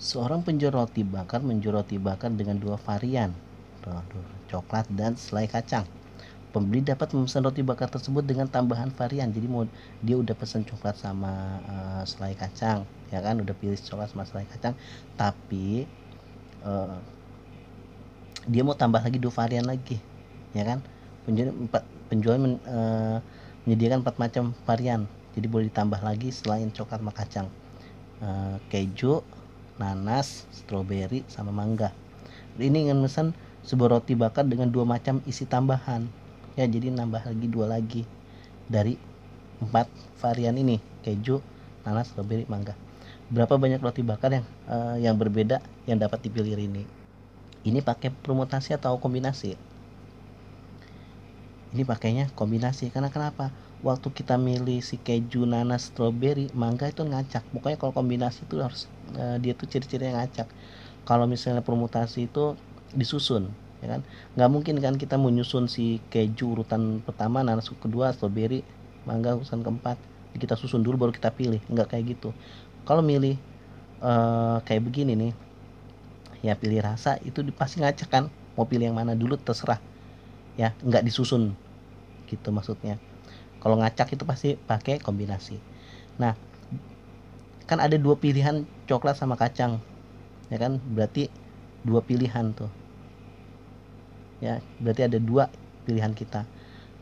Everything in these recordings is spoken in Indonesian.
Seorang penjual roti bakar menjual roti bakar dengan dua varian, coklat dan selai kacang. Pembeli dapat memesan roti bakar tersebut dengan tambahan varian. Jadi mau dia udah pesan coklat sama uh, selai kacang, ya kan? Udah pilih coklat sama selai kacang, tapi uh, dia mau tambah lagi dua varian lagi, ya kan? Penjual empat penjual men, uh, menyediakan empat macam varian. Jadi boleh ditambah lagi selain coklat sama kacang. Uh, keju, nanas, stroberi, sama mangga. Ini ingin pesan sebuah roti bakar dengan dua macam isi tambahan. Ya, jadi nambah lagi dua lagi dari empat varian ini, keju, nanas, stroberi, mangga. Berapa banyak roti bakar yang uh, yang berbeda yang dapat dipilih ini? Ini pakai permutasi atau kombinasi? ini pakainya kombinasi karena kenapa waktu kita milih si keju nanas strawberry mangga itu ngacak pokoknya kalau kombinasi itu harus e, dia tuh ciri ciri yang ngacak kalau misalnya permutasi itu disusun ya kan nggak mungkin kan kita menyusun si keju urutan pertama nanas kedua strawberry mangga urutan keempat kita susun dulu baru kita pilih nggak kayak gitu kalau milih e, kayak begini nih ya pilih rasa itu pasti ngacak kan mau pilih yang mana dulu terserah ya nggak disusun gitu maksudnya kalau ngacak itu pasti pakai kombinasi nah kan ada dua pilihan coklat sama kacang ya kan berarti dua pilihan tuh ya berarti ada dua pilihan kita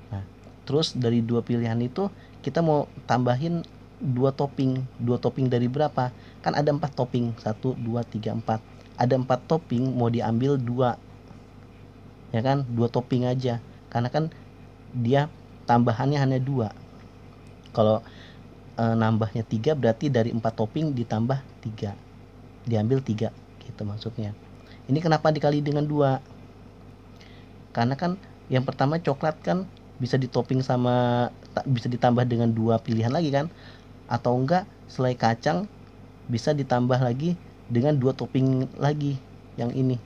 nah terus dari dua pilihan itu kita mau tambahin dua topping dua topping dari berapa kan ada empat topping satu dua tiga empat ada empat topping mau diambil dua ya kan dua topping aja karena kan dia tambahannya hanya dua kalau e, nambahnya tiga berarti dari empat topping ditambah tiga diambil tiga gitu maksudnya ini kenapa dikali dengan dua karena kan yang pertama coklat kan bisa ditopping sama bisa ditambah dengan dua pilihan lagi kan atau enggak selai kacang bisa ditambah lagi dengan dua topping lagi yang ini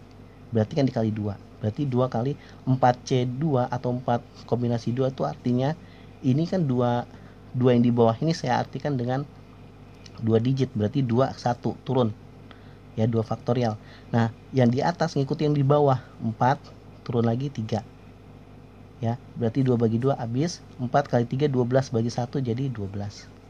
berarti kan dikali dua berarti dua kali 4C2 atau 4 kombinasi 2 itu artinya ini kan dua dua yang di bawah ini saya artikan dengan dua digit berarti dua satu turun ya dua faktorial nah yang di atas ngikutin yang di bawah 4 turun lagi 3 ya berarti 2 bagi 2 habis 4 kali 3 12 bagi 1 jadi 12